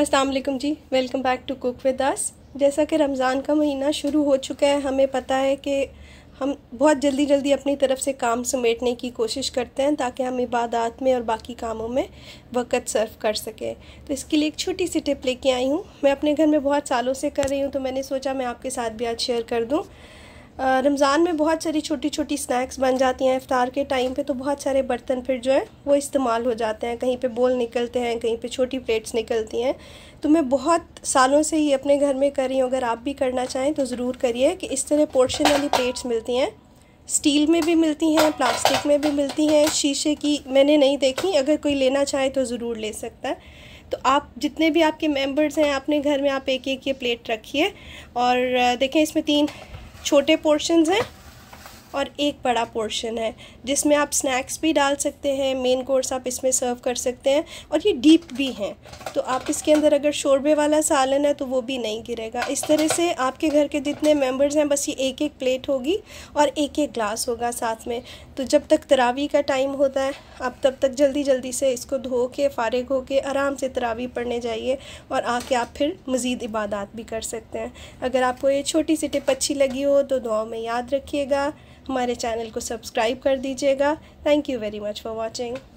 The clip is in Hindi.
Aslam ji welcome back to cook with Das जैसा कि रमज़ान का महीना शुरू हो चुका है हमें पता है कि हम बहुत जल्दी जल्दी अपनी तरफ से काम समेटने की कोशिश करते हैं ताकि हम इबादत में और बाकी कामों में वक़्त सर्व कर सकें तो इसके लिए एक छोटी सी टिप लेके आई हूँ मैं अपने घर में बहुत सालों से कर रही हूँ तो मैंने सोचा मैं आपके साथ भी आज शेयर कर दूँ रमज़ान में बहुत सारी छोटी छोटी स्नैक्स बन जाती हैं इफ्तार के टाइम पे तो बहुत सारे बर्तन फिर जो है वो इस्तेमाल हो जाते हैं कहीं पे बोल निकलते हैं कहीं पे छोटी प्लेट्स निकलती हैं तो मैं बहुत सालों से ही अपने घर में कर रही हूँ अगर आप भी करना चाहें तो ज़रूर करिए कि इस तरह पोर्शन वाली प्लेट्स मिलती हैं स्टील में भी मिलती हैं प्लास्टिक में भी मिलती हैं शीशे की मैंने नहीं देखी अगर कोई लेना चाहे तो ज़रूर ले सकता है तो आप जितने भी आपके मेंबर्स हैं अपने घर में आप एक एक ये प्लेट रखिए और देखें इसमें तीन छोटे पोर्शंस हैं और एक बड़ा पोर्शन है जिसमें आप स्नैक्स भी डाल सकते हैं मेन कोर्स आप इसमें सर्व कर सकते हैं और ये डीप भी हैं तो आप इसके अंदर अगर शोरबे वाला सालन है तो वो भी नहीं गिरेगा इस तरह से आपके घर के जितने मेंबर्स हैं बस ये एक एक प्लेट होगी और एक एक ग्लास होगा साथ में तो जब तक तरावी का टाइम होता है आप तब तक जल्दी जल्दी से इसको धो के फारग हो के आराम से तरावी पढ़ने जाइए और आके आप फिर मज़ीद इबादत भी कर सकते हैं अगर आपको ये छोटी सी टिप अच्छी लगी हो तो दुआ में याद रखिएगा हमारे चैनल को सब्सक्राइब कर दीजिएगा thank you very much for watching